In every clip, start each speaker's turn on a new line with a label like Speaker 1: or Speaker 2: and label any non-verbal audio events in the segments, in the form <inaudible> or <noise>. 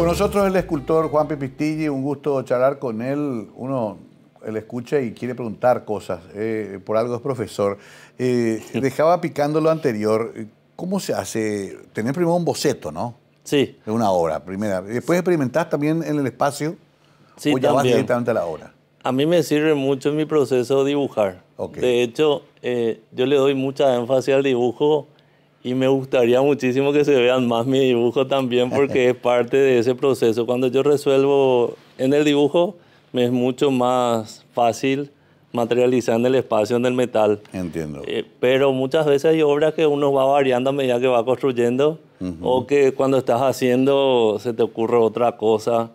Speaker 1: Con nosotros el escultor Juan Pepistilli, un gusto charlar con él. Uno le escucha y quiere preguntar cosas, eh, por algo es profesor. Eh, dejaba picando lo anterior. ¿Cómo se hace? Tener primero un boceto, ¿no? Sí. De una obra, primera. Después experimentás también en el espacio. Sí, o ya también. vas directamente a la obra.
Speaker 2: A mí me sirve mucho en mi proceso dibujar. De hecho, eh, yo le doy mucha énfasis al dibujo y me gustaría muchísimo que se vean más mi dibujo también porque es <laughs> parte de ese proceso. Cuando yo resuelvo en el dibujo, me es mucho más fácil materializar en el espacio, en el metal. Entiendo. Eh, pero muchas veces hay obras que uno va variando a medida que va construyendo o que cuando estás haciendo se te ocurre otra cosa.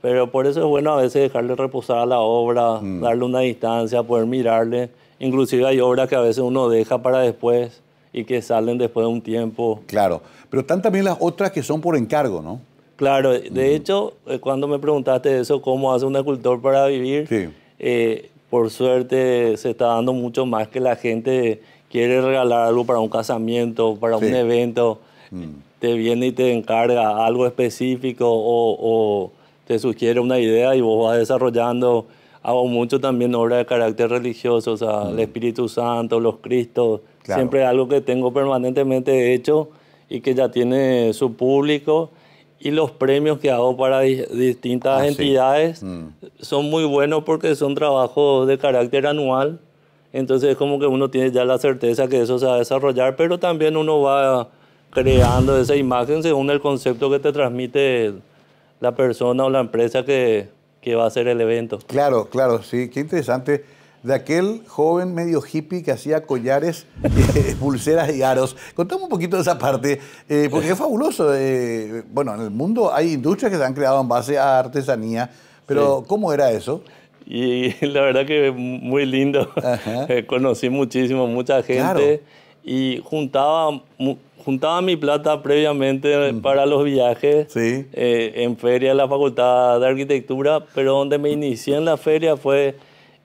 Speaker 2: Pero por eso es bueno a veces dejarle reposar a la obra, mm. darle una distancia, poder mirarle. Inclusive hay obras que a veces uno deja para después y que salen después de un tiempo. Claro,
Speaker 1: pero están también las otras que son por encargo, ¿no?
Speaker 2: Claro, de hecho, eh, cuando me preguntaste eso, cómo hace un escultor para vivir, sí. Eh, por suerte se está dando mucho más que la gente quiere regalar algo para un casamiento, para un evento, mm. te viene y te encarga algo específico o, te sugiere una idea y vos vas desarrollando. Hago mucho también obra de carácter religioso, o sea, el mm. Espíritu Santo, los Cristos, Siempre algo que tengo permanentemente hecho y que ya tiene su público. Y los premios que hago para distintas ah, entidades mm. son muy buenos porque son trabajos de carácter anual. Entonces es como que uno tiene ya la certeza que eso se va a desarrollar, pero también uno va creando esa imagen según el concepto que te transmite la persona o la empresa que, que va a hacer el evento. Claro,
Speaker 1: claro, sí, qué interesante de aquel joven medio hippie que hacía collares, <laughs> eh, pulseras y aros. Contame un poquito de esa parte, eh, porque es fabuloso. Eh, bueno, en el mundo hay industrias que se han creado en base a artesanía, pero ¿cómo era eso?
Speaker 2: Y <laughs> la verdad que muy lindo. <laughs> Conocí muchísimo, mucha gente. Y juntaba, juntaba mi plata previamente mm. para los viajes en feria de la Facultad de Arquitectura, pero donde me inicié en la feria fue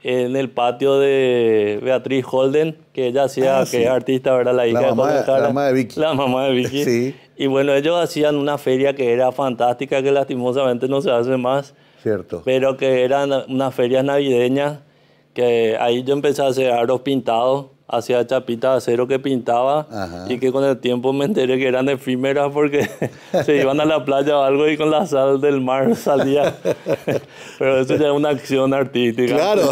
Speaker 2: en el patio de Beatriz Holden, que ella hacía, ah, que era artista, ¿verdad? La hija de La mamá de Vicky. La mamá de Vicky. Sí. Y bueno, ellos hacían una feria que era fantástica, que lastimosamente no se hace más. Cierto. Pero que eran unas ferias navideñas, que ahí yo empecé a hacer aros pintados hacía chapitas de acero que pintaba y que con el tiempo me enteré que eran efímeras porque <laughs> se iban a la playa o algo y con la sal del mar <laughs> salía. <laughs> Pero eso ya es una acción artística. Claro.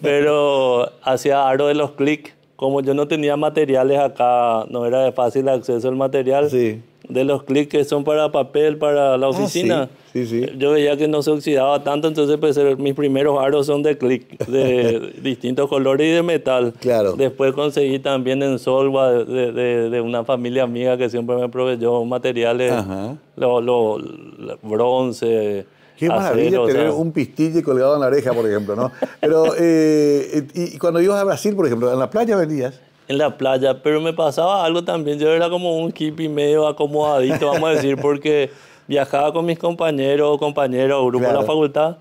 Speaker 2: Pero hacía aro de los clics. Como yo no tenía materiales acá, no era de fácil acceso al material. Sí. De los clics que son para papel, para la ah, oficina. Eh, yo veía que no se oxidaba tanto, entonces pues, mis primeros aros son de clic, de <laughs> distintos colores y de metal. Claro. Después conseguí también en Solva de, una familia amiga que siempre me proveyó materiales, lo, bronce. Qué maravilla tener un
Speaker 1: pistillo colgado en la oreja, por ejemplo, ¿no? Pero, <laughs> eh, y, cuando ibas a Brasil, por ejemplo, ¿en la playa venías?
Speaker 2: en la playa, pero me pasaba algo también, yo era como un hippie medio acomodadito, vamos a decir, porque viajaba con mis compañeros, compañeros, grupo de la facultad,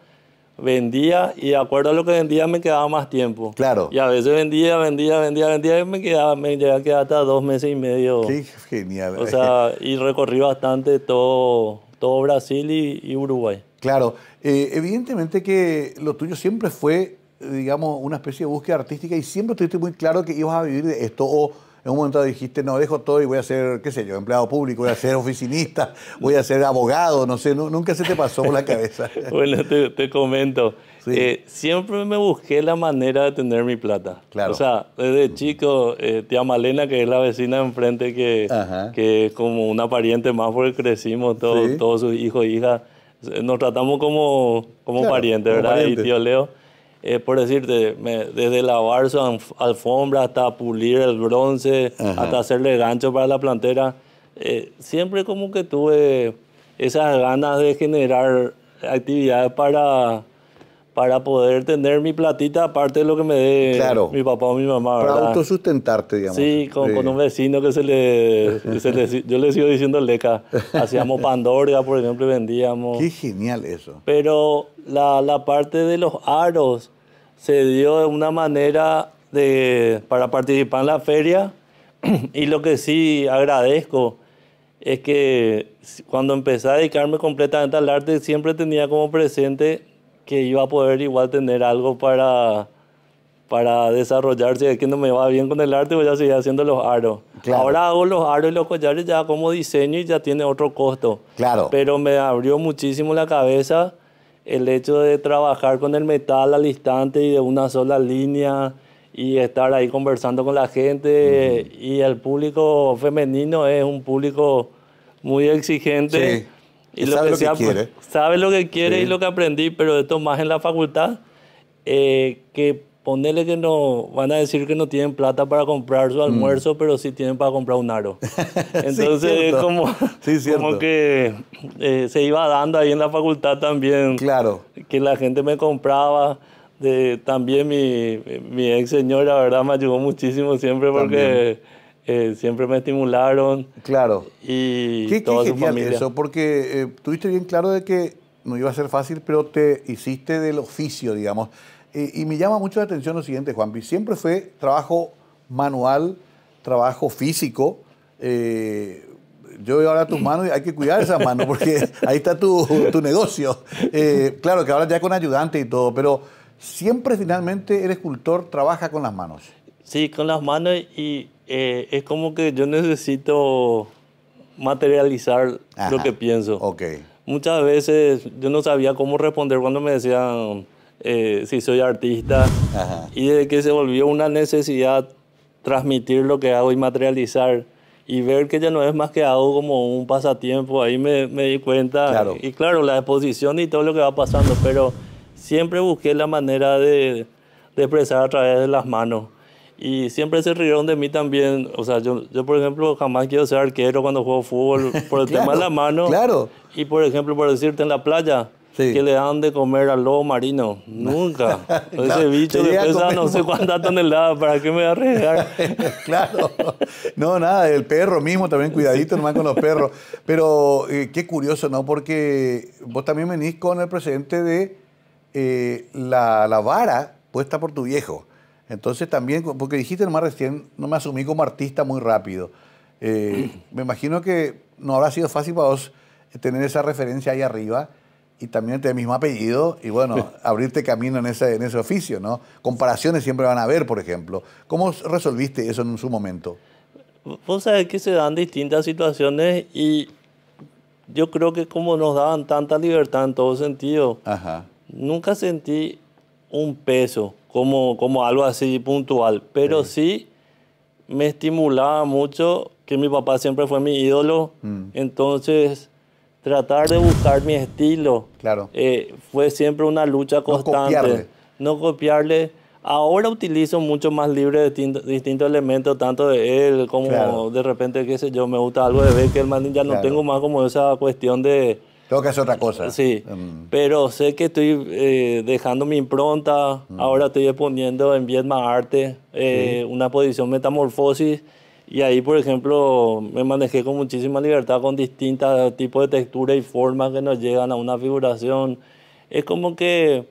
Speaker 2: vendía y de acuerdo a lo que vendía me quedaba más tiempo. Claro. Y a veces vendía, vendía, vendía, vendía y me quedaba, me llegaba hasta dos meses y medio. Qué genial. O sea, <laughs> y recorrí bastante todo, todo Brasil y, Uruguay. Claro. Eh, evidentemente que lo
Speaker 1: tuyo siempre fue, digamos, una especie de búsqueda artística y siempre tuviste muy claro que ibas a vivir de esto o en un momento dijiste, no, dejo todo y voy a ser, qué sé yo, empleado público, voy a ser oficinista, <laughs> voy a ser abogado, no sé, nunca se te pasó por la cabeza. <laughs> bueno,
Speaker 2: te, comento. Eh, siempre me busqué la manera de tener mi plata. Claro. O sea, desde chico, eh, tía Malena, que es la vecina enfrente, que, que es como una pariente más porque crecimos todos, sus hijos e hijas, nos tratamos como, como parientes, ¿verdad? Y tío Leo. Eh, por decirte, desde lavar su alfombra hasta pulir el bronce, hasta hacerle gancho para la plantera, eh, siempre como que tuve esas ganas de generar actividades para para poder tener mi platita aparte de lo que me dé mi papá o mi mamá. Para
Speaker 1: autosustentarte, digamos. Sí con, un
Speaker 2: vecino que se le... yo le sigo diciendo leca. Hacíamos <laughs> pandorga, por ejemplo, y vendíamos. Qué genial eso. Pero la, parte de los aros se dio de una manera de, para participar en la feria. <clears throat> y lo que sí agradezco es que cuando empecé a dedicarme completamente al arte siempre tenía como presente que iba a poder igual tener algo para, para desarrollarse, es que no me va bien con el arte, voy ya seguir haciendo los aros. Ahora hago los aros y los collares ya como diseño y ya tiene otro costo. Claro. Pero me abrió muchísimo la cabeza el hecho de trabajar con el metal al instante y de una sola línea y estar ahí conversando con la gente. Y el público femenino es un público muy exigente. Sí y lo sabe lo que quiere. Sabe lo que quiere y lo que aprendí, pero esto más en la facultad, eh, que ponerle que no, van a decir que no tienen plata para comprar su mm. almuerzo, pero sí tienen para comprar un aro. <laughs> Entonces, como, como que eh, se iba dando ahí en la facultad también. Claro. Que la gente me compraba. De, también mi, ex señora, ¿verdad? Me ayudó muchísimo siempre porque... Eh, siempre me estimularon. Claro. Y qué, toda qué eso,
Speaker 1: porque eh, tuviste bien claro de que no iba a ser fácil, pero te hiciste del oficio, digamos. Eh, y me llama mucho la atención lo siguiente, Juanpi. Siempre fue trabajo manual, trabajo físico. yo veo ahora tus manos y hay que cuidar esas manos porque <laughs> ahí está tu, negocio. claro que ahora ya con ayudante y todo, pero siempre finalmente el escultor trabaja con las manos.
Speaker 2: Sí, con las manos y eh, es como que yo necesito materializar lo que pienso. Okay. Muchas veces yo no sabía cómo responder cuando me decían eh, si soy artista y desde que se volvió una necesidad transmitir lo que hago y materializar y ver que ya no es más que hago como un pasatiempo, ahí me, di cuenta. Y claro, la exposición y todo lo que va pasando, pero siempre busqué la manera de expresar a través de las manos. Y siempre se rieron de mí también. O sea, yo, yo por ejemplo, jamás quiero ser arquero cuando juego fútbol <laughs> por el tema de la mano. Claro. Y por ejemplo, por decirte en la playa, que le dan de comer al lobo marino. Nunca. <laughs> Ese bicho de pesa no sé cuántas toneladas, ¿para qué me va a arriesgar? <laughs> claro.
Speaker 1: No, nada, el perro mismo también, cuidadito nomás con los perros. Pero eh, qué curioso, ¿no? Porque vos también venís con el presidente de eh, la, vara puesta por tu viejo. Entonces también, porque dijiste más recién, no me asumí como artista muy rápido. Eh, <clears throat> me imagino que no habrá sido fácil para vos eh, tener esa referencia ahí arriba y también tener el mismo apellido y bueno, <laughs> abrirte camino en ese, en ese oficio, ¿no? Comparaciones siempre van a haber, por ejemplo. ¿Cómo resolviste eso en su momento?
Speaker 2: Vos sabés que se dan distintas situaciones y yo creo que como nos daban tanta libertad en todo sentido, nunca sentí un peso como, algo así puntual, pero sí. me estimulaba mucho que mi papá siempre fue mi ídolo, mm. entonces tratar de buscar mi estilo claro. Eh, fue siempre una lucha constante. No copiarle. Ahora utilizo mucho más libre de distintos elementos, tanto de él como de repente, qué sé yo, me gusta algo de ver que Beckerman, ya no tengo más como esa cuestión de tengo que hacer otra cosa. Sí, mm. pero sé que estoy eh, dejando mi impronta. Mm. Ahora estoy exponiendo en Vietma Arte eh, una posición Metamorfosis. Y ahí, por ejemplo, me manejé con muchísima libertad, con distintos tipos de texturas y formas que nos llegan a una figuración. Es como que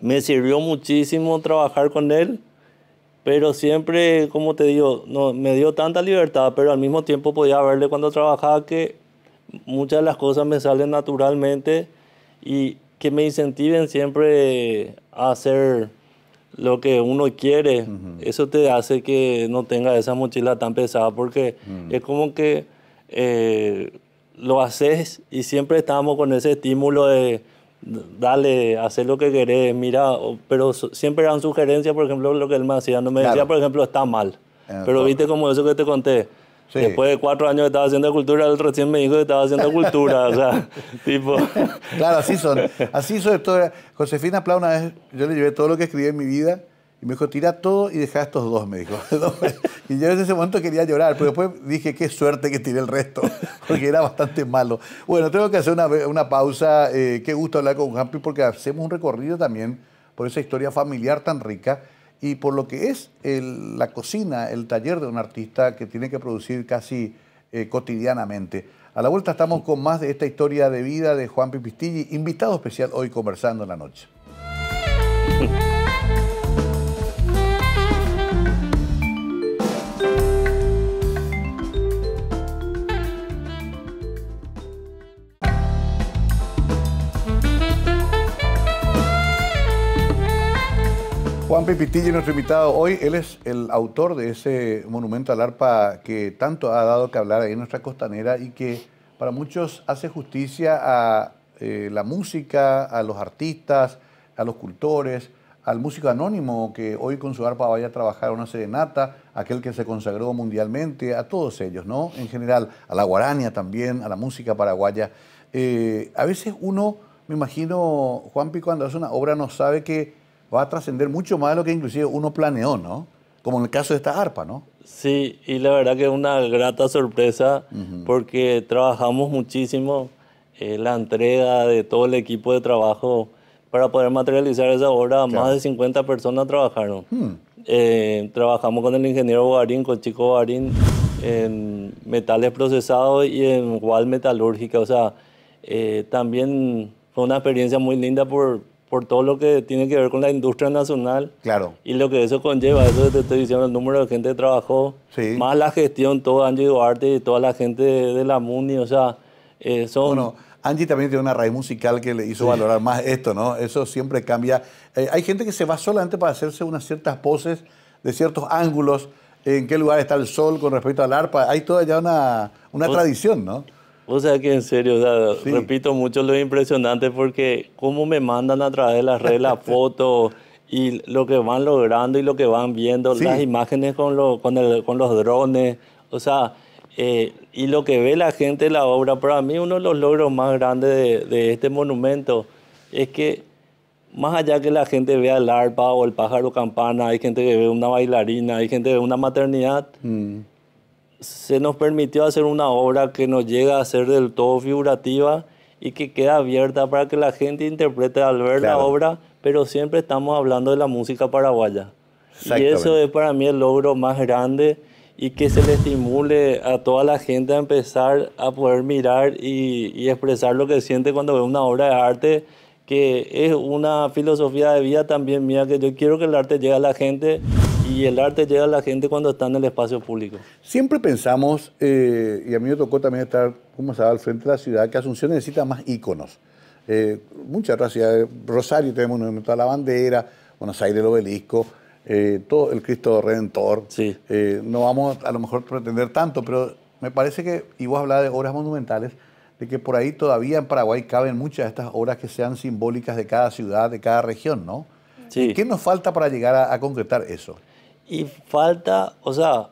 Speaker 2: me sirvió muchísimo trabajar con él, pero siempre, como te digo, no, me dio tanta libertad, pero al mismo tiempo podía verle cuando trabajaba que muchas de las cosas me salen naturalmente y que me incentiven siempre a hacer lo que uno quiere. Eso te hace que no tenga esa mochila tan pesada porque mm. es como que eh, lo haces y siempre estamos con ese estímulo de dale, hacer lo que querés, mira, pero siempre dan sugerencias, por ejemplo, lo que él me hacía, no me decía, por ejemplo, está mal. Pero viste como eso que te conté, Después de cuatro años que estaba haciendo cultura, él recién me dijo que estaba haciendo cultura. o sea, <laughs> tipo.
Speaker 1: Claro, así son. Así Josefina Pla, una vez yo le llevé todo lo que escribí en mi vida y me dijo, tira todo y deja estos dos, me dijo. <laughs> y yo en ese momento quería llorar, pero después dije, qué suerte que tiré el resto, <laughs> porque era bastante malo. Bueno, tengo que hacer una, pausa. Eh, qué gusto hablar con Hampi porque hacemos un recorrido también por esa historia familiar tan rica y por lo que es la cocina, el taller de un artista que tiene que producir casi eh, cotidianamente. A la vuelta estamos con más de esta historia de vida de Juan Pipistilli, invitado especial hoy conversando en la noche. Juan Pepitilla, nuestro invitado hoy, él es el autor de ese monumento al arpa que tanto ha dado que hablar ahí en nuestra costanera y que para muchos hace justicia a eh, la música, a los artistas, a los cultores, al músico anónimo que hoy con su arpa vaya a trabajar a una serenata, aquel que se consagró mundialmente, a todos ellos, ¿no? En general, a la guarania también, a la música paraguaya. Eh, a veces uno, me imagino, Juan Pico, cuando hace una obra no sabe que va a trascender mucho más de lo que inclusive uno planeó, ¿no? Como en el caso de esta arpa, ¿no?
Speaker 2: Sí, y la verdad que es una grata sorpresa porque trabajamos muchísimo eh, la entrega de todo el equipo de trabajo para poder materializar esa obra. Más de 50 personas trabajaron. Hmm. Eh, trabajamos con el ingeniero Guarín, con Chico Barín, en metales procesados y en wall metalúrgica. O sea, eh, también fue una experiencia muy linda por, por todo lo que tiene que ver con la industria nacional. Claro. Y lo que eso conlleva, eso te estoy diciendo, el número de gente que trabajó, más la gestión, todo Angie Duarte y toda la gente de, la MUNI, o sea, eh, son... Bueno,
Speaker 1: Angie también tiene una raíz musical que le hizo valorar más esto, ¿no? Eso siempre cambia. Eh, hay gente que se va solamente para hacerse unas ciertas poses de ciertos ángulos, en qué lugar está el sol con respecto al arpa. Hay toda ya una, una tradición, ¿no?
Speaker 2: O sea que en serio, repito mucho lo impresionante porque cómo me mandan a través de las las <laughs> fotos y lo que van logrando y lo que van viendo, las imágenes con, los con, los drones, o sea, eh, y lo que ve la gente la obra. Para mí uno de los logros más grandes de, este monumento es que más allá que la gente vea el arpa o el pájaro campana, hay gente que ve una bailarina, hay gente que ve una maternidad, mm se nos permitió hacer una obra que nos llega a ser del todo figurativa y que queda abierta para que la gente interprete al ver la obra, pero siempre estamos hablando de la música paraguaya. Y eso es para mí el logro más grande y que se le estimule a toda la gente a empezar a poder mirar y, y expresar lo que siente cuando ve una obra de arte que es una filosofía de vida también mía, que yo quiero que el arte llegue a la gente y el arte llega a la gente cuando está en el espacio público.
Speaker 1: Siempre pensamos, eh, y a mí me tocó también estar, como estaba al frente de la ciudad, que Asunción necesita más íconos. Eh, muchas gracias. Eh, Rosario tenemos un monumento a la bandera, Buenos Aires el obelisco, todo el Cristo Redentor. no vamos a lo mejor pretender tanto, pero me parece que, y vos hablabas de obras monumentales, de que por ahí todavía en Paraguay caben muchas de estas obras que sean simbólicas de cada ciudad, de cada región, ¿no? ¿Qué nos falta para
Speaker 2: llegar a concretar eso? Y falta, o sea,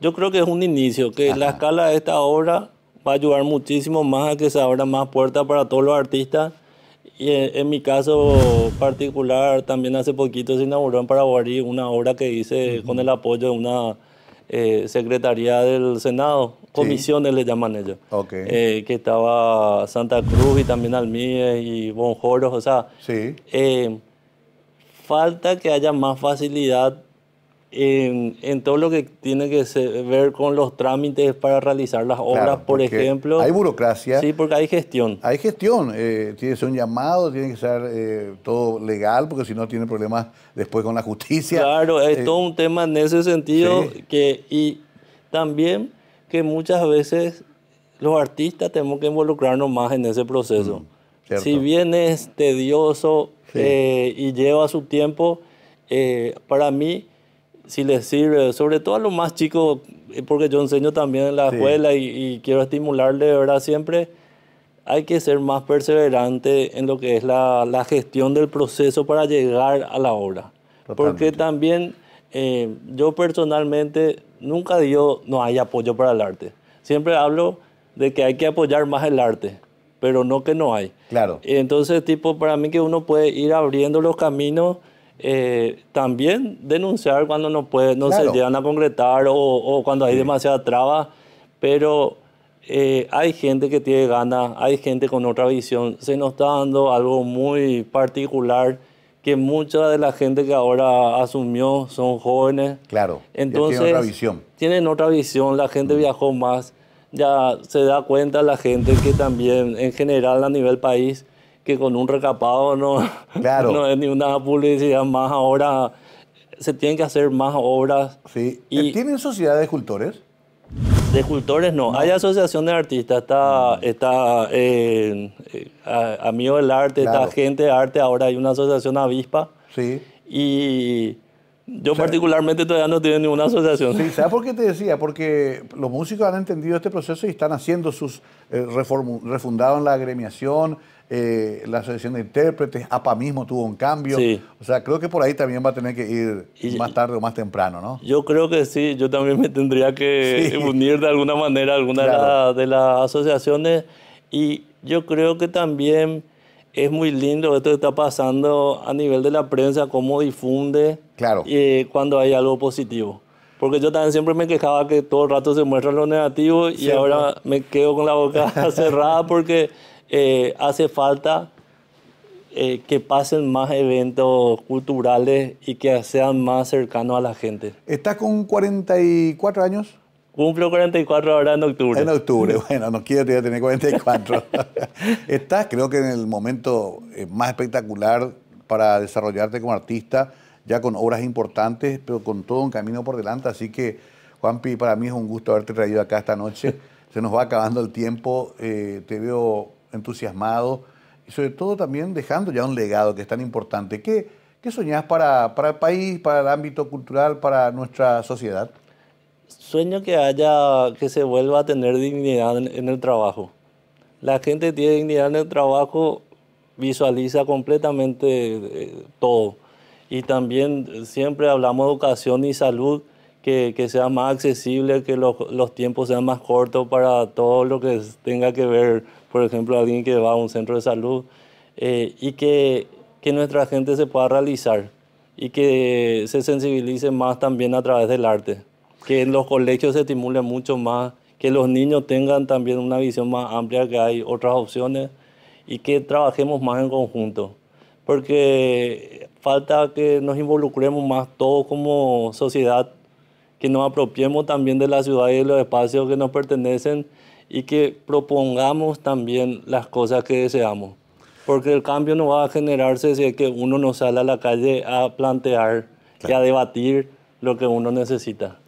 Speaker 2: yo creo que es un inicio, que la escala de esta obra va a ayudar muchísimo más a que se abran más puertas para todos los artistas. Y eh, en, mi caso particular, también hace poquito se inauguró en Paraguay una obra que hice con el apoyo de una eh, Secretaría del Senado, comisiones le llaman ellos, eh, que estaba Santa Cruz y también Almíes y Bonjoros, o sea, sí. falta que haya más facilidad en, todo lo que tiene que ver con los trámites para realizar las obras, por ejemplo. Hay burocracia. Sí,
Speaker 1: porque hay gestión. Hay gestión. Eh, tiene que ser un llamado, tiene que ser eh, todo legal, porque si no tiene problemas después con la justicia.
Speaker 2: Claro, es eh, todo un tema en ese sentido. que Y también que muchas veces los artistas tenemos que involucrarnos más en ese proceso. Mm, si bien es tedioso y lleva su tiempo, para mí si les sirve, sobre todo a los más chicos, eh, porque yo enseño también en la escuela y, quiero estimularle, ¿verdad? Siempre hay que ser más perseverante en lo que es la, gestión del proceso para llegar a la obra. Porque también eh, yo personalmente nunca digo no hay apoyo para el arte. Siempre hablo de que hay que apoyar más el arte, pero no que no hay. Claro. Entonces, tipo, para mí que uno puede ir abriendo los caminos eh, también denunciar cuando no, puede, no se llegan a concretar o, cuando hay demasiada traba, pero eh, hay gente que tiene ganas, hay gente con otra visión. Se nos está dando algo muy particular que mucha de la gente que ahora asumió son jóvenes. Claro. Entonces, tienen otra visión. Tienen otra visión, la gente mm. viajó más, ya se da cuenta la gente que también en general a nivel país que con un recapado no, <laughs> no es ni una publicidad más ahora. Se tienen que hacer más obras. Y ¿Tienen sociedad de escultores? De escultores no. Hay asociación de artistas, está, mm. está eh, eh, Amigo del Arte, está Gente de Arte, ahora hay una asociación avispa. Sí. Y yo particularmente todavía no tengo ninguna asociación. Sí, ¿sabes por
Speaker 1: qué te decía? Porque los músicos han entendido este proceso y están haciendo sus... Eh, ...refundados en refundaron la agremiación, eh, la Asociación de Intérpretes, APA mismo tuvo un cambio. O sea, creo que por ahí también va a tener que ir más tarde o más temprano, ¿no?
Speaker 2: Yo creo que sí, yo también me tendría que unir de alguna manera a alguna de, las asociaciones y yo creo que también es muy lindo esto que está pasando a nivel de la prensa, cómo difunde claro. eh, cuando hay algo positivo. Porque yo también siempre me quejaba que todo el rato se muestra lo negativo y ahora me quedo con la boca <laughs> cerrada porque eh, hace falta eh, que pasen más eventos culturales y que sean más cercanos a la gente.
Speaker 1: ¿Estás con 44 años? Cumplo 44
Speaker 2: ahora en octubre. En octubre,
Speaker 1: bueno, no quiero tener 44. <laughs> Estás, creo que en el momento eh, más espectacular para desarrollarte como artista, ya con obras importantes, pero con todo un camino por delante. Así que, Juanpi, para mí es un gusto haberte traído acá esta noche. <laughs> Se nos va acabando el tiempo. te veo entusiasmado y sobre todo también dejando ya un legado que es tan importante. ¿Qué, qué soñás para, el país, para el ámbito cultural, para nuestra sociedad?
Speaker 2: Sueño que haya, que se vuelva a tener dignidad en, el trabajo. La gente tiene dignidad en el trabajo, visualiza completamente eh, todo. Y también siempre hablamos de educación y salud que, sea más accesible, que los, tiempos sean más cortos para todo lo que tenga que ver, por ejemplo, alguien que va a un centro de salud, eh, y que, que, nuestra gente se pueda realizar y que se sensibilice más también a través del arte, que en los colegios se estimule mucho más, que los niños tengan también una visión más amplia, que hay otras opciones, y que trabajemos más en conjunto, porque falta que nos involucremos más todos como sociedad que nos apropiemos también de la ciudad y de los espacios que nos pertenecen y que propongamos también las cosas que deseamos. Porque el cambio no va a generarse si es que uno no sale a la calle a plantear y a debatir lo que uno necesita.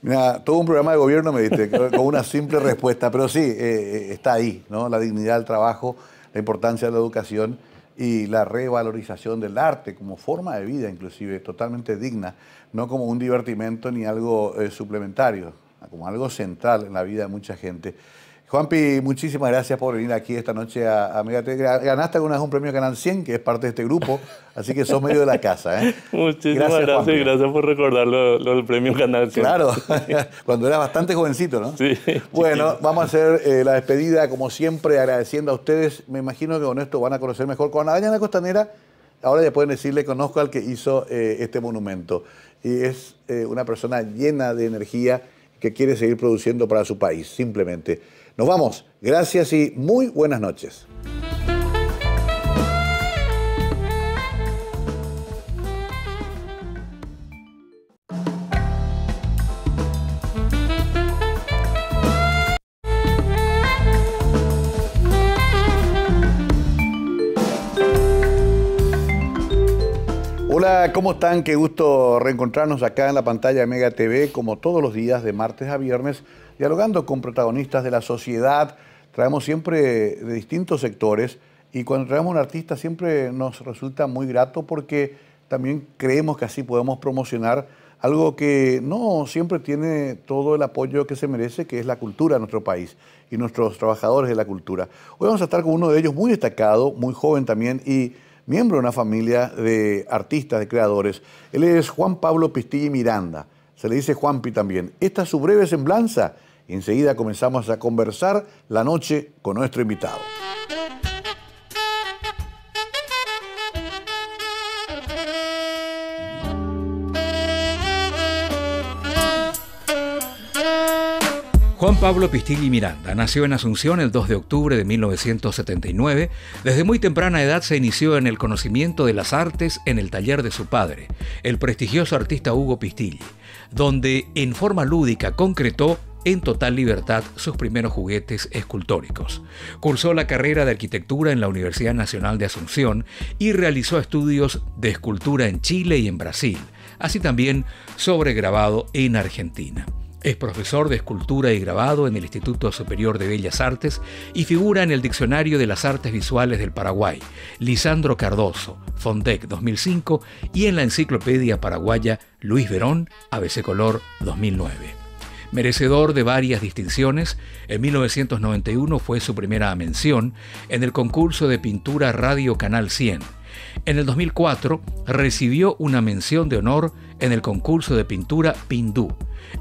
Speaker 1: Mira, todo un programa de gobierno me diste, con una simple respuesta, pero sí, eh, eh, está ahí, ¿no? La dignidad del trabajo, la importancia de la educación y la revalorización del arte como forma de vida inclusive totalmente digna, no como un divertimento ni algo eh, suplementario, como algo central en la vida de mucha gente. Juanpi, muchísimas gracias por venir aquí esta noche a, a Ganaste alguna vez un premio Canal 100, que es parte de este grupo, así que sos medio de la casa. ¿eh? <laughs>
Speaker 2: Muchísimas gracias, gracias por recordar los premios premio Canal 100. Claro, <laughs>
Speaker 1: <laughs> cuando era bastante jovencito, ¿no? Sí. Bueno, vamos a hacer eh, la despedida, como siempre, agradeciendo a ustedes. Me imagino que con esto van a conocer mejor. con vayan de la Costanera, ahora ya pueden decirle, conozco al que hizo eh, este monumento. Y es una persona llena de energía que quiere seguir produciendo para su país, simplemente. Nos vamos. Gracias y muy buenas noches. Hola, ¿cómo están? Qué gusto reencontrarnos acá en la pantalla de Mega TV, como todos los días, de martes a viernes, dialogando con protagonistas de la sociedad. Traemos siempre de distintos sectores y cuando traemos un artista siempre nos resulta muy grato porque también creemos que así podemos promocionar algo que no siempre tiene todo el apoyo que se merece, que es la cultura de nuestro país y nuestros trabajadores de la cultura. Hoy vamos a estar con uno de ellos muy destacado, muy joven también y miembro de una familia de artistas, de creadores. Él es Juan Pablo Pistilli Miranda, se le dice Juanpi también. Esta es su breve semblanza Enseguida comenzamos a conversar la noche con nuestro invitado.
Speaker 3: Juan Pablo Pistilli Miranda nació en Asunción el 2 de octubre de 1979. Desde muy temprana edad se inició en el conocimiento de las artes en el taller de su padre, el prestigioso artista Hugo Pistilli, donde en forma lúdica concretó en total libertad sus primeros juguetes escultóricos. Cursó la carrera de arquitectura en la Universidad Nacional de Asunción y realizó estudios de escultura en Chile y en Brasil, así también sobre grabado en Argentina. Es profesor de escultura y grabado en el Instituto Superior de Bellas Artes y figura en el Diccionario de las Artes Visuales del Paraguay, Lisandro Cardoso, Fondec 2005 y en la Enciclopedia Paraguaya Luis Verón, ABC Color 2009. Merecedor de varias distinciones, en 1991 fue su primera mención en el concurso de pintura Radio Canal 100. En el 2004 recibió una mención de honor en el concurso de pintura Pindú.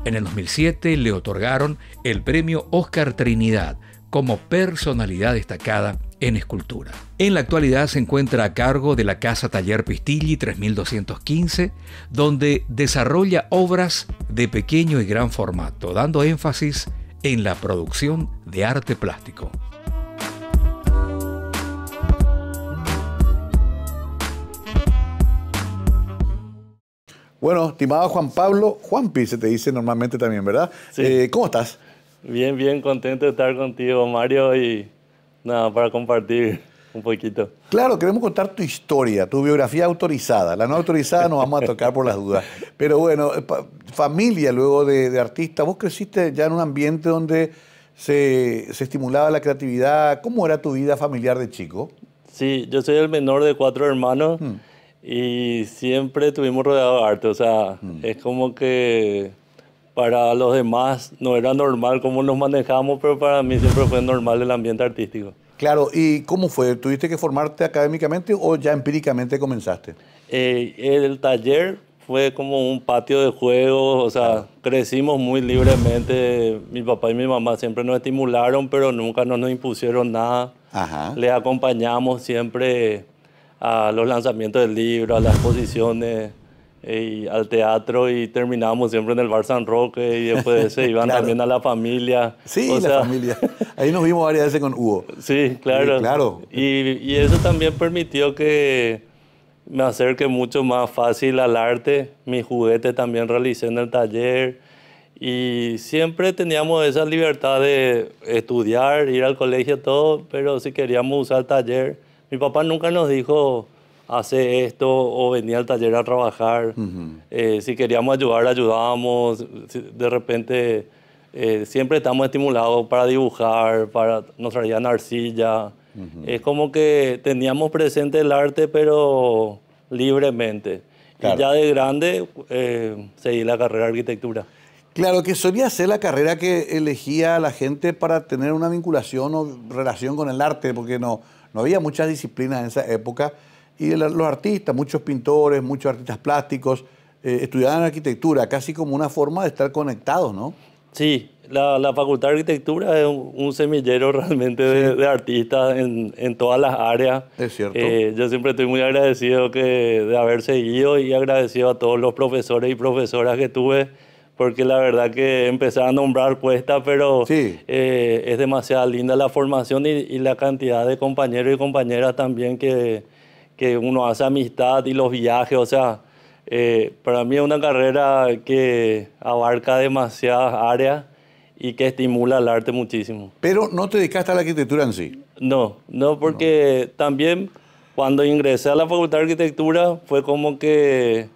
Speaker 3: En el 2007 le otorgaron el premio Oscar Trinidad como personalidad destacada en escultura. En la actualidad se encuentra a cargo de la Casa Taller Pistilli 3215, donde desarrolla obras de pequeño y gran formato, dando énfasis en la producción de arte plástico.
Speaker 1: Bueno, estimado Juan Pablo, Juanpi se te dice normalmente también, ¿verdad?
Speaker 2: Sí. Eh, ¿Cómo estás? Bien, bien, contento de estar contigo, Mario, y no, para compartir un poquito.
Speaker 1: Claro, queremos contar tu historia, tu biografía autorizada. La no autorizada nos vamos a tocar por las dudas. Pero bueno, eh, familia luego de, artista, vos creciste ya en un ambiente donde se, estimulaba la creatividad. ¿Cómo era
Speaker 2: tu vida familiar de chico? Sí, yo soy el menor de cuatro hermanos mm. y siempre estuvimos rodeados de arte. O sea, mm. es como que para los demás no era normal cómo nos manejamos, pero para mí siempre fue normal el ambiente artístico.
Speaker 1: Claro, ¿y cómo fue? ¿Tuviste que formarte académicamente o ya empíricamente comenzaste?
Speaker 2: Eh, el taller fue como un patio de juegos, o sea, crecimos muy libremente. Mi papá y mi mamá siempre nos estimularon, pero nunca nos, impusieron nada. Ajá. Les acompañamos siempre a los lanzamientos del libro, a las exposiciones. Eh, al teatro y terminábamos siempre en el Bar San Roque y después se <laughs> iban también a la familia. Sí, la familia. Ahí nos vimos varias veces con Hugo. Sí, eh, claro. Y, claro. Y, eso también permitió que me acerque mucho más fácil al arte. Mi juguete también realicé en el taller. Y siempre teníamos esa libertad de estudiar, ir al colegio, todo, pero si queríamos usar el taller, mi papá nunca nos dijo, hace esto o venía al taller a trabajar. Eh, si queríamos ayudar, ayudábamos. De repente eh, siempre estamos estimulados para dibujar, para, nos traían arcilla. Es como que teníamos presente el arte, pero libremente. Y ya de grande eh, seguí la carrera de arquitectura. Claro, que solía
Speaker 1: ser la carrera que elegía la gente para tener una vinculación o relación con el arte, porque no, no había muchas disciplinas en esa época. Y los artistas, muchos pintores, muchos artistas plásticos, eh, estudiaban arquitectura, casi como una forma de estar conectados, ¿no?
Speaker 2: Sí, la, la Facultad de Arquitectura es un, semillero <laughs> realmente de, artistas en, todas las áreas.
Speaker 1: Es cierto. Eh,
Speaker 2: yo siempre estoy muy agradecido que, de haber seguido y agradecido a todos los profesores y profesoras que tuve porque la verdad que empezar a nombrar cuesta, pero eh, es demasiado linda la formación y, la cantidad de compañeros y compañeras también que, que uno hace amistad y los viajes, o sea, eh, para mí es una carrera que abarca demasiadas áreas y que estimula el arte muchísimo. Pero no te dedicaste a la arquitectura en sí. No, no, porque también cuando ingresé a la Facultad de Arquitectura fue como que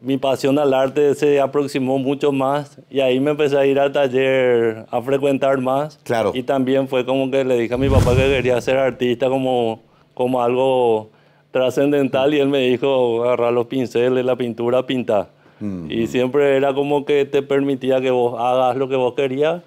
Speaker 2: mi pasión al arte se aproximó mucho más y ahí me empecé a ir al taller a frecuentar más. Claro. Y también fue como que le dije a mi papá que quería ser artista como, como algo trascendental y él me dijo, agarra los pinceles, la pintura, pinta Y siempre era como que te permitía que vos hagas lo que vos querías,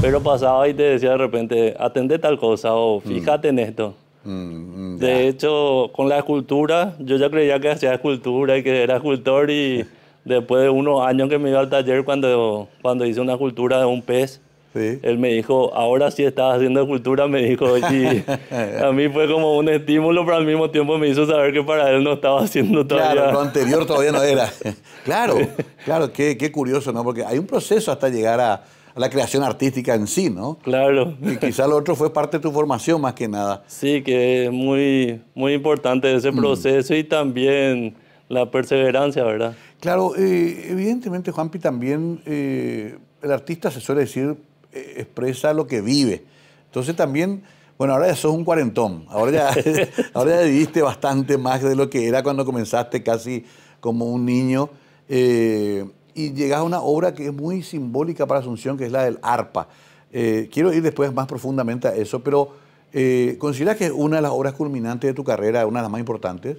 Speaker 2: pero pasaba y te decía de repente, atende tal cosa o fíjate en esto. de hecho, con la escultura, yo ya creía que hacía escultura y que era escultor y <laughs> después de unos años que me iba al taller cuando, cuando hice una escultura de un pez, él me dijo, ahora sí estaba haciendo cultura, me dijo, y <laughs> a mí fue como un estímulo, pero al mismo tiempo me hizo saber que para él no estaba haciendo todavía. Claro, lo anterior todavía no era.
Speaker 1: <laughs> claro, claro, qué, qué, curioso, ¿no? Porque hay un proceso hasta llegar a, la creación artística en sí, ¿no? Claro. Y quizá lo otro fue parte de tu formación más que
Speaker 2: nada. Sí, que es muy, muy importante ese mm. proceso y también la perseverancia, ¿verdad?
Speaker 1: Claro, eh, evidentemente, Juanpi, también eh, el artista se suele decir eh, expresa lo que vive. Entonces también, bueno, ahora ya sos un cuarentón, ahora ya, <laughs> ahora viviste bastante más de lo que era cuando comenzaste casi como un niño. Eh, y llegas a una obra que es muy simbólica para Asunción, que es la del arpa. Eh, quiero ir después más profundamente a eso, pero considera ¿consideras que es una de las obras culminantes de tu carrera, una de las más importantes?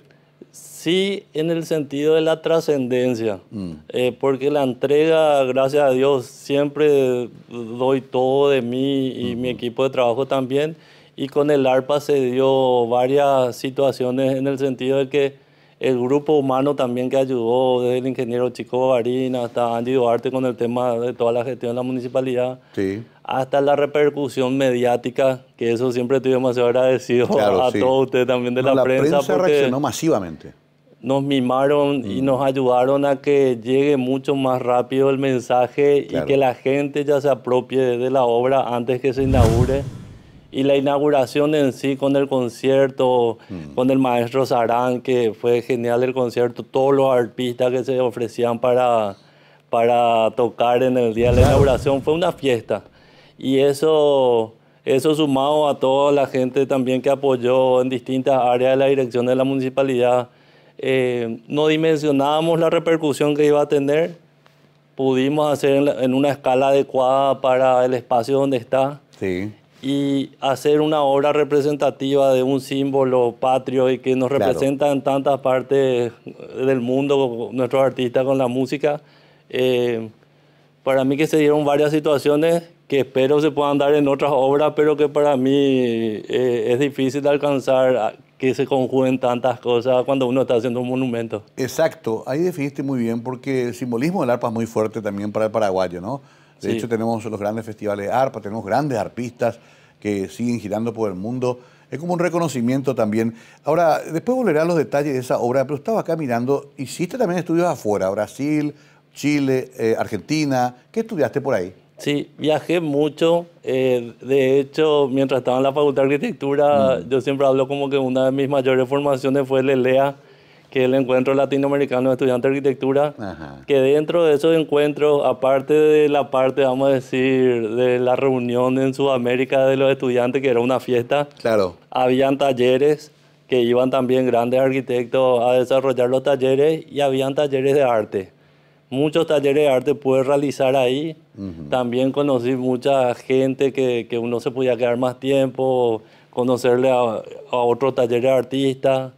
Speaker 2: Sí, en el sentido de la trascendencia, mm. eh, porque la entrega, gracias a Dios, siempre doy todo de mí y mi mm-hmm. equipo de trabajo también, y con el ARPA se dio varias situaciones en el sentido de que el grupo humano también que ayudó, desde el ingeniero Chico Barina hasta Andy Duarte con el tema de toda la gestión de la municipalidad, hasta la repercusión mediática, que eso siempre estoy demasiado agradecido a todos ustedes también de la, prensa. La prensa reaccionó masivamente. Nos mimaron y mm. nos ayudaron a que llegue mucho más rápido el mensaje y que la gente ya se apropie de la obra antes que se inaugure y la inauguración en sí con el concierto, mm. con el maestro Sarán, que fue genial el concierto, todos los artistas que se ofrecían para, para tocar en el día de la inauguración, fue una fiesta. Y eso, eso sumado a toda la gente también que apoyó en distintas áreas de la dirección de la municipalidad, eh, no dimensionábamos la repercusión que iba a tener, pudimos hacer en, en una escala adecuada para el espacio donde está. Sí y hacer una obra representativa de un símbolo patrio y que nos representa en tantas partes del mundo, nuestros artistas con la música. Eh, para mí que se dieron varias situaciones que espero se puedan dar en otras obras, pero que para mí eh, es difícil alcanzar que se conjuguen tantas cosas cuando uno está haciendo un monumento.
Speaker 1: Exacto, ahí definiste muy bien, porque el simbolismo del arpa es muy fuerte también para el paraguayo, ¿no? De hecho, tenemos los grandes festivales de arpa, tenemos grandes arpistas que siguen girando por el mundo. Es como un reconocimiento también. Ahora, después volveré a los detalles de esa obra, pero estaba acá mirando, hiciste también estudios afuera, Brasil, Chile, eh, Argentina. ¿Qué estudiaste por ahí?
Speaker 2: Sí, viajé mucho. Eh, de hecho, mientras estaba en la Facultad de Arquitectura, mm. yo siempre hablo como que una de mis mayores formaciones fue el ELEA que el Encuentro Latinoamericano de Estudiantes de Arquitectura, que dentro de esos encuentros, aparte de la parte, vamos a decir, de la reunión en Sudamérica de los estudiantes, que era una fiesta, claro. habían talleres que iban también grandes arquitectos a desarrollar los talleres y habían talleres de arte. Muchos talleres de arte pude realizar ahí. También conocí mucha gente que, que, uno se podía quedar más tiempo, conocerle a, a otros talleres de artistas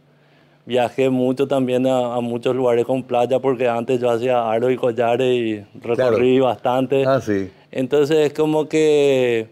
Speaker 2: viajé mucho también a, muchos lugares con playa porque antes yo hacía aro y collares y recorrí bastante. Ah, Entonces es como que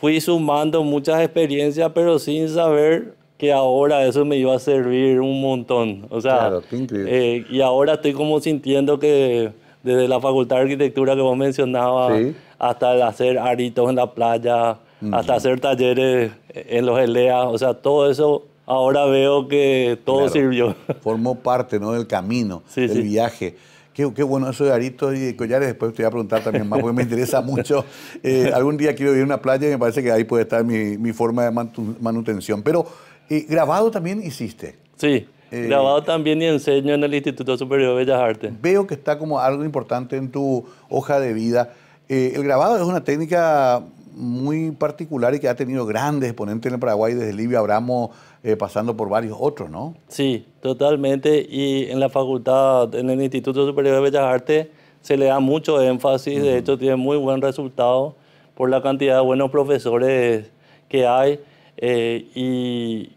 Speaker 2: fui sumando muchas experiencias, pero sin saber que ahora eso me iba a servir un montón. O sea, eh, y ahora estoy como sintiendo que desde la facultad de arquitectura que vos mencionabas, hasta el hacer aritos en la playa, mm. hasta hacer talleres en los ELEA, o sea, todo eso ahora veo que todo sirvió.
Speaker 1: Formó parte ¿no? del camino, del viaje. Qué, bueno eso de aritos y collares. Después te voy a preguntar también más porque me interesa <laughs> mucho. Eh, algún día quiero ir a una playa y me parece que ahí puede estar mi, forma de manutención. Pero eh, grabado también hiciste.
Speaker 2: Sí. Eh, grabado también y enseño en el Instituto Superior de Bellas Artes. Veo que está como
Speaker 1: algo importante en tu hoja de vida. el grabado es una técnica muy particular y que ha tenido grandes exponentes en el Paraguay, desde Livio Abramo eh, pasando por varios otros, ¿no?
Speaker 2: Sí, totalmente. Y en la facultad, en el Instituto Superior de Bellas Artes, se le da mucho énfasis, de hecho tiene muy buen resultado por la cantidad de buenos profesores que hay. Eh, y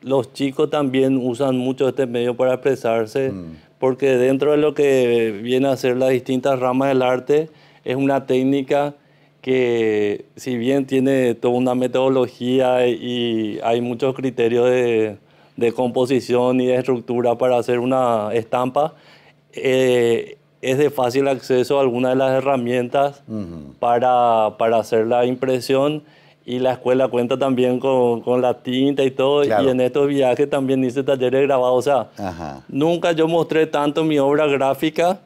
Speaker 2: los chicos también usan mucho este medio para expresarse, mm. porque dentro de lo que viene a ser las distintas ramas del arte, es una técnica que si bien tiene toda una metodología y hay muchos criterios de, composición y de estructura para hacer una estampa, eh, es de fácil acceso a algunas de las herramientas para, para, hacer la impresión y la escuela cuenta también con, con la tinta y todo. Y en estos viajes también hice talleres grabados. O sea, nunca yo mostré tanto mi obra gráfica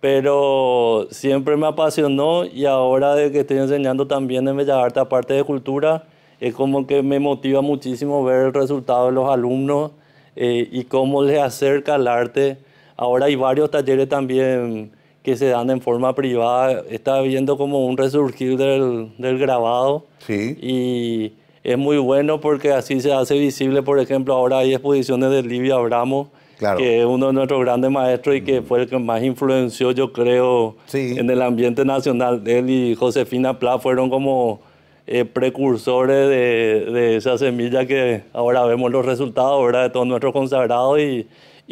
Speaker 2: pero siempre me apasionó y ahora de que estoy enseñando también en Bellas Artes, aparte de cultura, es como que me motiva muchísimo ver el resultado de los alumnos eh, y cómo les acerca el arte. Ahora hay varios talleres también que se dan en forma privada. Está viendo como un resurgir del, del grabado. Sí. Y es muy bueno porque así se hace visible, por ejemplo, ahora hay exposiciones de Livia Abramo que es uno de nuestros grandes maestros y que fue el que más influenció, yo creo, en el ambiente nacional. Él y Josefina Pla fueron como eh, precursores de, esa semilla que ahora vemos los resultados ¿verdad? de todos nuestros consagrados y,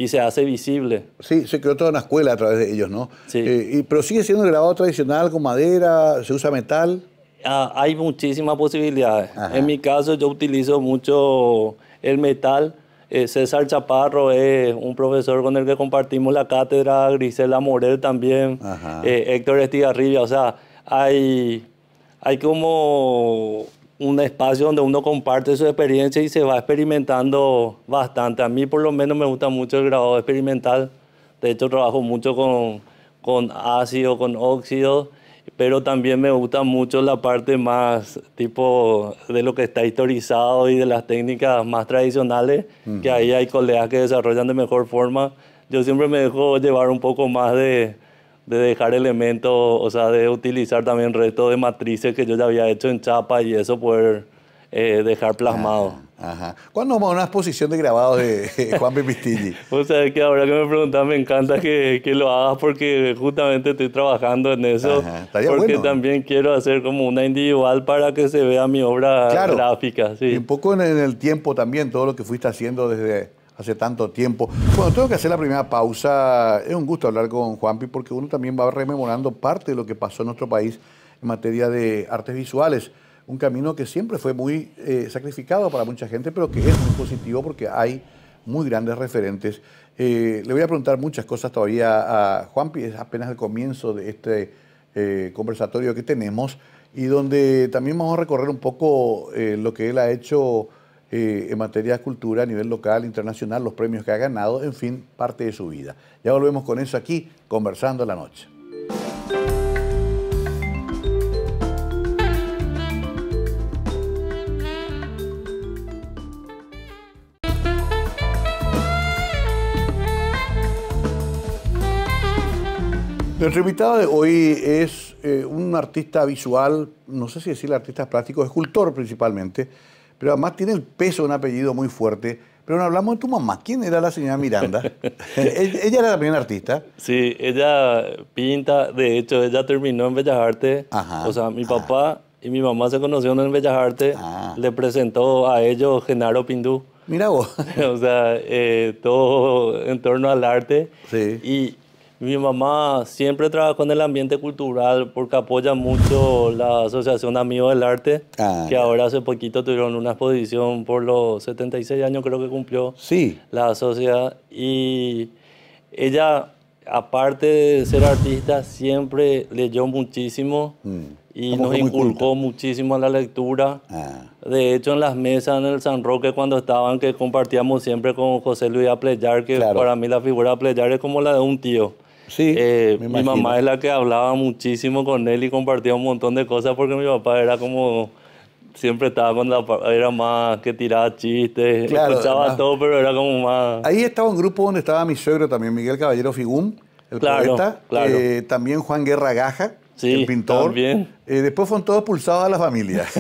Speaker 2: se hace visible.
Speaker 1: Sí, se creó toda una escuela a través de ellos, ¿no? Sí. Eh, y, pero sigue siendo el grabado tradicional con madera, se usa metal.
Speaker 2: Ah, hay muchísimas posibilidades. En mi caso yo utilizo mucho el metal eh, César Chaparro es un profesor con el que compartimos la cátedra, Grisela Morel también, eh, Héctor Estigarribia, o sea, hay, hay como un espacio donde uno comparte su experiencia y se va experimentando bastante. A mí por lo menos me gusta mucho el grado experimental, de hecho trabajo mucho con, con ácido, con óxido, pero también me gusta mucho la parte más tipo de lo que está historizado y de las técnicas más tradicionales, que ahí hay colegas que desarrollan de mejor forma. Yo siempre me dejo llevar un poco más de, de dejar elementos, o sea, de utilizar también resto de matrices que yo ya había hecho en chapa y eso poder eh, dejar plasmado. Ah. Ajá.
Speaker 1: ¿Cuándo vamos a una exposición de grabados de <laughs> Juan Pistilli?
Speaker 2: o sea, que ahora que me preguntas, me encanta que, lo hagas porque justamente estoy trabajando en eso. Porque también quiero hacer como una individual para que se vea mi obra gráfica. Y un
Speaker 1: poco en el tiempo también, todo lo que fuiste haciendo desde hace tanto tiempo. Bueno, tengo que hacer la primera pausa. Es un gusto hablar con Juanpi porque uno también va rememorando parte de lo que pasó en nuestro país en materia de artes visuales un camino que siempre fue muy eh, sacrificado para mucha gente, pero que es muy positivo porque hay muy grandes referentes. Eh, le voy a preguntar muchas cosas todavía a Juanpi, es apenas el comienzo de este eh, conversatorio que tenemos y donde también vamos a recorrer un poco lo que él ha hecho en materia de cultura a nivel local, internacional, los premios que ha ganado, en fin, parte de su vida. Ya volvemos con eso aquí, conversando la noche. Nuestro invitado de hoy es eh, un artista visual, no sé si decir artista plástico, escultor principalmente, pero además tiene el peso de un apellido muy fuerte. Pero hablamos de tu mamá. ¿Quién era la señora Miranda? <laughs>
Speaker 2: ella era también artista. Sí, ella pinta. De hecho, ella terminó en Bellas Artes. o sea, mi papá y mi mamá se conocieron en Bellas Artes. Ah. Le presentó a ellos Genaro Pindú. Mira vos. <laughs> o sea, eh, todo en torno al arte. Sí. Y mi mamá siempre trabajó en el ambiente cultural porque apoya mucho la Asociación Amigos del Arte, ah. que ahora hace poquito tuvieron una exposición por los 76 años, creo que cumplió la sociedad. Y ella, aparte de ser artista, siempre leyó muchísimo mm. y nos inculcó muchísimo a la lectura. Ah. De hecho, en las mesas en el San Roque, cuando estaban, que compartíamos siempre con José Luis Apleyar, que para mí la figura de es como la de un tío. Sí, eh, mi mamá es la que hablaba muchísimo con él y compartía un montón de cosas porque mi papá era como siempre estaba con la era más que tiraba chistes, escuchaba todo, pero era como más.
Speaker 1: Ahí estaba un grupo donde estaba mi suegro también, Miguel Caballero Figún, el poeta, eh, también Juan Guerra Gaja,
Speaker 2: Sí, el pintor.
Speaker 1: También. Eh, después fueron todos expulsados a la familia. <laughs>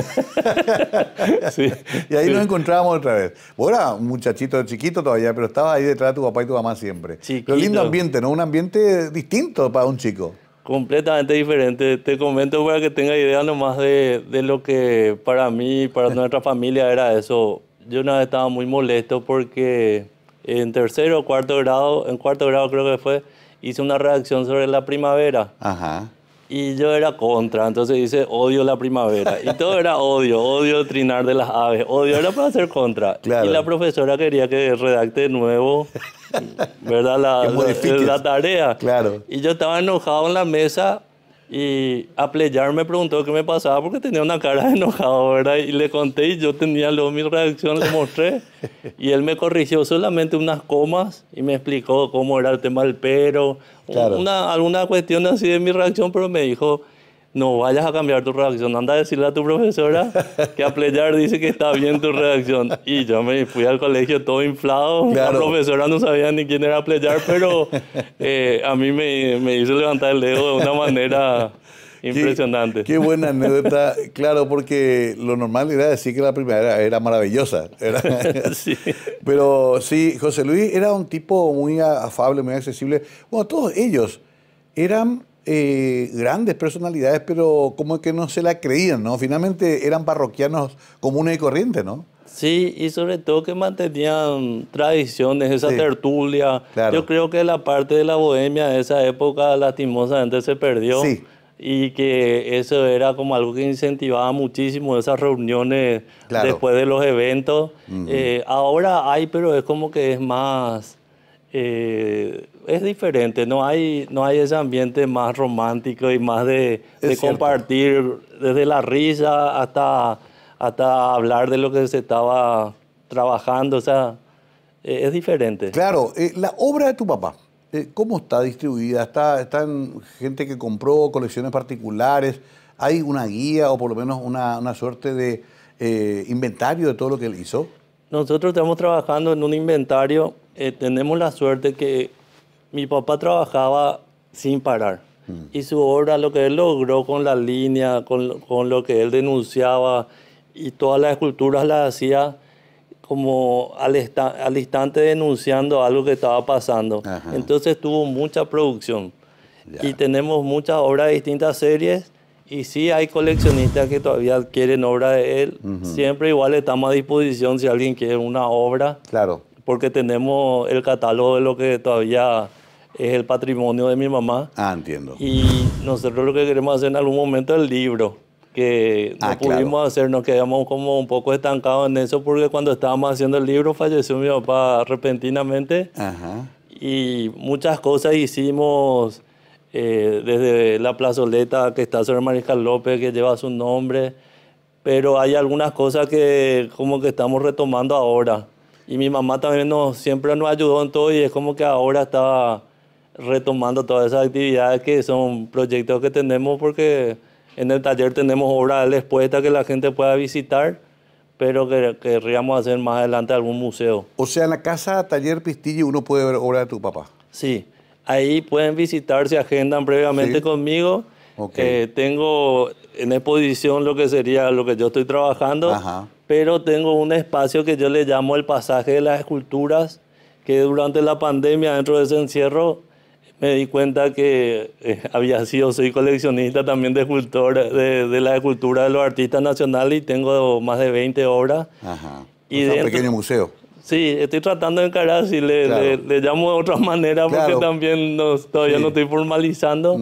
Speaker 1: <laughs> y ahí nos encontrábamos otra vez. eras un muchachito chiquito todavía, pero estaba ahí detrás de tu papá y tu mamá siempre. Chiquito. lindo ambiente, ¿no? Un ambiente distinto para un chico.
Speaker 2: Completamente diferente. Te comento para pues, que tenga idea nomás de, lo que para mí, para <laughs> nuestra familia era eso. Yo una vez estaba muy molesto porque en tercero o cuarto grado, en cuarto grado creo que fue, hice una redacción sobre la primavera. Ajá. Y yo era contra, entonces dice, odio la primavera. Y todo era odio, odio trinar de las aves, odio era para hacer contra. Y la profesora quería que redacte de nuevo, ¿verdad? La, la, tarea. Claro. Y yo estaba enojado en la mesa y ah, playar me preguntó qué me pasaba porque tenía una cara de enojado, ¿verdad? Y le conté y yo tenía luego mi reacción, le mostré. <laughs> y él me corrigió solamente unas comas y me explicó cómo era el tema del pero, una, alguna cuestión así de mi reacción, pero me dijo, no vayas a cambiar tu reacción. anda a decirle a tu profesora que a playar dice que está bien tu reacción. Y yo me fui al colegio todo inflado, la profesora no sabía ni quién era playar, pero <laughs> eh, a mí me, hizo levantar el dedo de una manera impresionante. Qué,
Speaker 1: buena anécdota, claro, porque lo normal era decir que la primera era, maravillosa. <laughs> Pero sí, José Luis era un tipo muy afable, muy accesible. Bueno, todos ellos eran eh, grandes personalidades, pero como que no se la creían, ¿no? Finalmente eran parroquianos comunes y corrientes, ¿no?
Speaker 2: Sí, y sobre todo que mantenían tradiciones, esa tertulia. Yo creo que la parte de la bohemia de esa época lastimosamente se perdió. Sí. Y que eso era como algo que incentivaba muchísimo esas reuniones después de los eventos. Eh, ahora hay, pero es como que es más eh, es diferente, no hay, no hay ese ambiente más romántico y más de, compartir desde la risa hasta, hasta hablar de lo que se estaba trabajando, o sea, eh, es diferente. Claro, eh, la obra de tu papá,
Speaker 1: ¿cómo está distribuida? ¿Está, ¿Están gente que compró colecciones particulares? ¿Hay una guía o por lo menos una, una suerte de inventario de todo lo que él
Speaker 2: hizo? Nosotros estamos trabajando en un inventario eh, tenemos la suerte que mi papá trabajaba sin parar. Mm. Y su obra, lo que él logró con la línea, con, con lo que él denunciaba y todas las esculturas las hacía como al, al instante denunciando algo que estaba pasando. Entonces tuvo mucha producción. Y tenemos muchas obras de distintas series y sí hay coleccionistas que todavía quieren obra de él. Siempre igual estamos a disposición si alguien quiere una obra. Claro porque tenemos el catálogo de lo que todavía es el patrimonio de mi mamá.
Speaker 1: Ah, entiendo.
Speaker 2: Y nosotros lo que queremos hacer en algún momento es el libro, que no ah, pudimos hacer, nos quedamos como un poco estancados en eso, porque cuando estábamos haciendo el libro falleció mi papá repentinamente. Ajá. Y muchas cosas hicimos eh, desde la plazoleta que está sobre Mariscal López, que lleva su nombre, pero hay algunas cosas que como que estamos retomando ahora y mi mamá también siempre nos ayudó en todo y es como que ahora estaba retomando todas esas actividades que son proyectos que tenemos porque en el taller tenemos obras expuestas que la gente pueda visitar, pero que querríamos hacer más adelante algún museo. O sea, en la casa Taller Pistillo uno puede ver obra de tu papá. Sí, ahí pueden visitar, se agendan previamente conmigo. Eh, tengo en exposición lo que sería lo que yo estoy trabajando. Ajá pero tengo un espacio que yo le llamo el pasaje de las esculturas, que durante la pandemia, dentro de ese encierro, me di cuenta que eh, había sido, soy coleccionista también de escultor de, de, la escultura de los artistas nacionales y tengo más de 20 obras. Ajá. Y un pequeño museo. Sí, estoy tratando de encarar, si le, llamo de otra manera porque también no, todavía no estoy formalizando,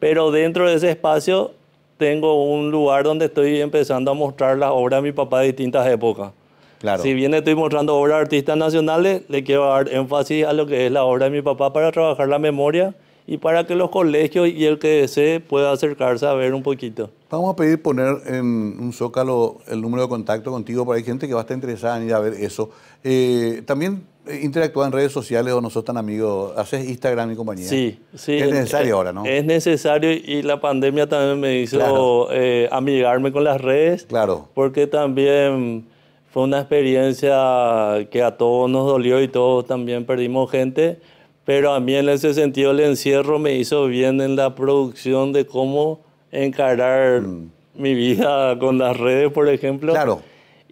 Speaker 2: pero dentro de ese espacio tengo un lugar donde estoy empezando a mostrar las obras de mi papá de distintas épocas. Claro. Si bien estoy mostrando obras de artistas nacionales, le quiero dar énfasis a lo que es la obra de mi papá para trabajar la memoria y para que los colegios y el que desee pueda acercarse a ver un poquito.
Speaker 1: Vamos a pedir poner en un zócalo el número de contacto contigo, porque hay gente que va a estar interesada en ir a ver eso. Eh, también eh, interactúa en redes sociales o no sos tan amigo, haces Instagram y compañía. Sí, sí. Es necesario ahora, ¿no?
Speaker 2: Es necesario y la pandemia también me hizo eh, amigarme con las redes. Claro. Porque también fue una experiencia que a todos nos dolió y todos también perdimos gente pero a mí en ese sentido el encierro me hizo bien en la producción de cómo encarar mm. mi vida con las redes, por ejemplo. Claro.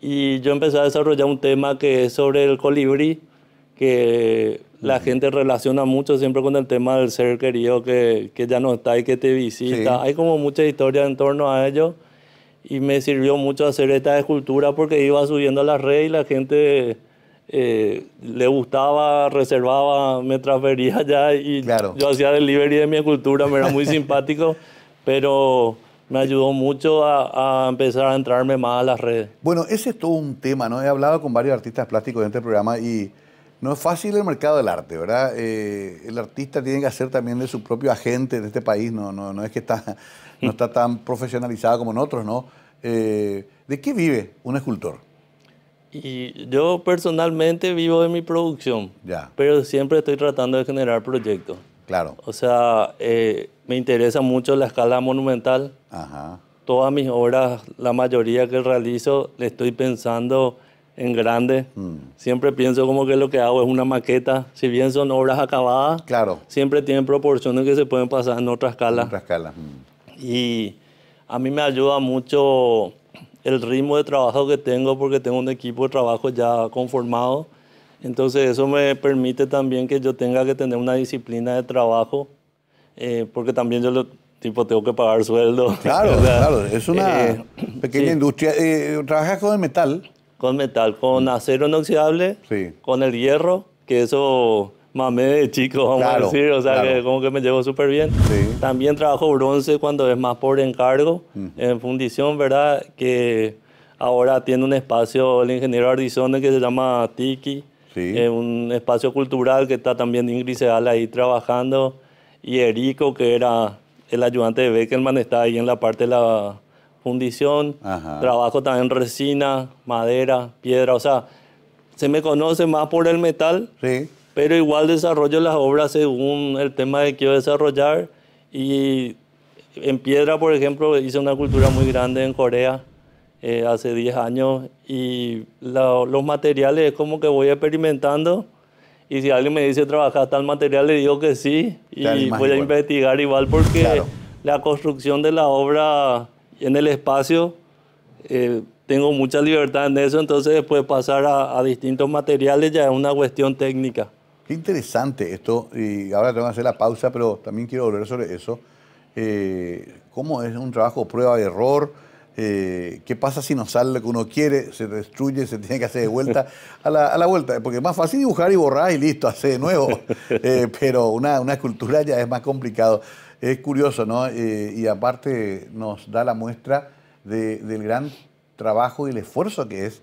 Speaker 2: Y yo empecé a desarrollar un tema que es sobre el colibrí, que la mm. gente relaciona mucho siempre con el tema del ser querido que, que ya no está y que te visita. Hay como mucha historia en torno a ello y me sirvió mucho hacer esta escultura porque iba subiendo a las redes y la gente eh, le gustaba, reservaba, me transfería <laughs> allá y yo hacía delivery de mi cultura, me era muy <laughs> simpático, pero me ayudó mucho a, empezar a entrarme más a las redes.
Speaker 1: Bueno, ese es todo un tema, ¿no? He hablado con varios artistas plásticos en este programa y no es fácil el mercado del arte, ¿verdad? Eh, el artista tiene que hacer también de su propio agente en este país, no, no, no es que está, no está tan profesionalizado como en otros, ¿no? Eh, ¿De qué vive un escultor?
Speaker 2: Y yo personalmente vivo de mi producción, ya. pero siempre estoy tratando de generar proyectos. Claro. O sea, eh, me interesa mucho la escala monumental. Ajá. Todas mis obras, la mayoría que realizo, le estoy pensando en grande. Mm. Siempre pienso como que lo que hago es una maqueta. Si bien son obras acabadas, claro. siempre tienen proporciones que se pueden pasar en otra escala. Mm. Y a mí me ayuda mucho el ritmo de trabajo que tengo porque tengo un equipo de trabajo ya conformado. Entonces eso me permite también que yo tenga que tener una disciplina de trabajo eh, porque también yo tipo tengo que pagar sueldo. <laughs> Claro, claro, es una eh, pequeña
Speaker 1: industria. Eh, ¿Trabajas con el metal?
Speaker 2: Con metal, con mm. acero inoxidable, con el hierro, que eso mamé de chico, vamos a decir, o sea, que como que me llevo súper bien. También trabajo bronce cuando es más por encargo, en fundición, ¿verdad? Que ahora tiene un espacio el ingeniero Ardison que se llama Tiki, eh, un espacio cultural que está también Ingrid Seal ahí trabajando, y Erico, que era el ayudante de Beckerman, está ahí en la parte de la fundición. Trabajo también resina, madera, piedra, o sea, se me conoce más por el metal. Sí pero igual desarrollo las obras según el tema que quiero desarrollar y en piedra, por ejemplo, hice una cultura muy grande en Corea eh, hace 10 años y los materiales es como que voy experimentando y si alguien me dice trabajar tal material, le digo que sí y voy a investigar igual porque la construcción de la obra en el espacio, eh, tengo mucha libertad en eso, entonces después pasar a distintos materiales ya es una cuestión técnica. Qué interesante esto,
Speaker 1: y ahora tengo que hacer la pausa, pero también quiero volver sobre eso. Eh, ¿Cómo es un trabajo prueba de error? Eh, ¿Qué pasa si no sale lo que uno quiere? Se destruye, se tiene que hacer de vuelta <laughs> a la, vuelta, porque es más fácil dibujar y borrar y listo, hacer de nuevo, <laughs> eh, pero una, escultura ya es más complicado. Es curioso, ¿no? y aparte nos da la muestra del gran trabajo y el esfuerzo que es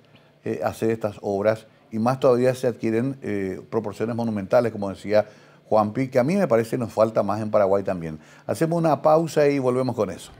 Speaker 1: hacer estas obras y más todavía se adquieren eh, proporciones monumentales, como decía Juan que a mí me parece que nos falta más en Paraguay también. Hacemos una pausa y volvemos con eso.